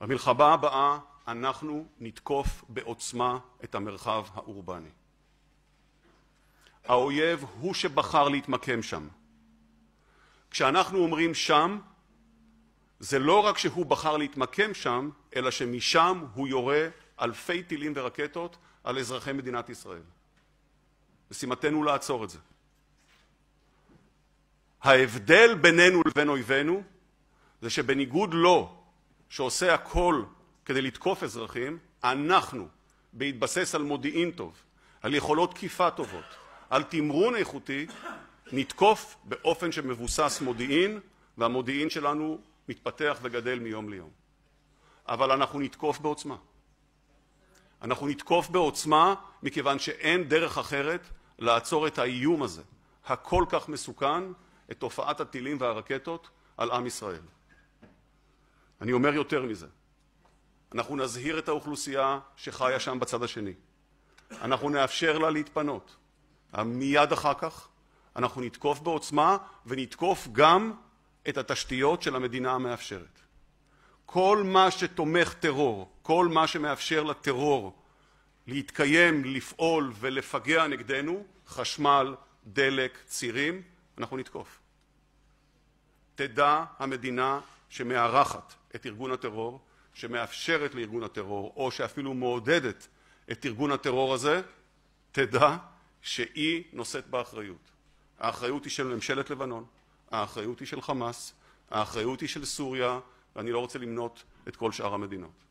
במלחמה הבאה אנחנו נתקוף בעוצמה את המרחב האורבני. האויב הוא שבחר להתמקם שם. כשאנחנו אומרים שם, זה לא רק שהוא בחר להתמקם שם, אלא שמשם הוא יורה אלפי טילים ורקטות על אזרחי מדינת ישראל. משימתנו לעצור את זה. ההבדל בינינו לבין אויבינו זה שבניגוד לו, שעושה הכל כדי לתקוף אזרחים, אנחנו, בהתבסס על מודיעין טוב, על יכולות תקיפה טובות, על תמרון איכותי, נתקוף באופן שמבוסס מודיעין, והמודיעין שלנו מתפתח וגדל מיום ליום. אבל אנחנו נתקוף בעוצמה. אנחנו נתקוף בעוצמה מכיוון שאין דרך אחרת לעצור את האיום הזה, הכל כך מסוכן, את תופעת הטילים והרקטות על עם ישראל. אני אומר יותר מזה, אנחנו נזהיר את האוכלוסייה שחיה שם בצד השני. אנחנו נאפשר לה להתפנות. מיד אחר כך אנחנו נתקוף בעוצמה ונתקוף גם את התשתיות של המדינה המאפשרת. כל מה שתומך טרור, כל מה שמאפשר לטרור להתקיים, לפעול ולפגע נגדנו, חשמל, דלק, צירים, אנחנו נתקוף. תדע המדינה שמארחת את ארגון הטרור, שמאפשרת לארגון הטרור, או שאפילו מעודדת את ארגון הטרור הזה, תדע שהיא נושאת באחריות. האחריות היא של ממשלת לבנון, האחריות היא של חמאס, האחריות היא של סוריה, ואני לא רוצה למנות את כל שאר המדינות.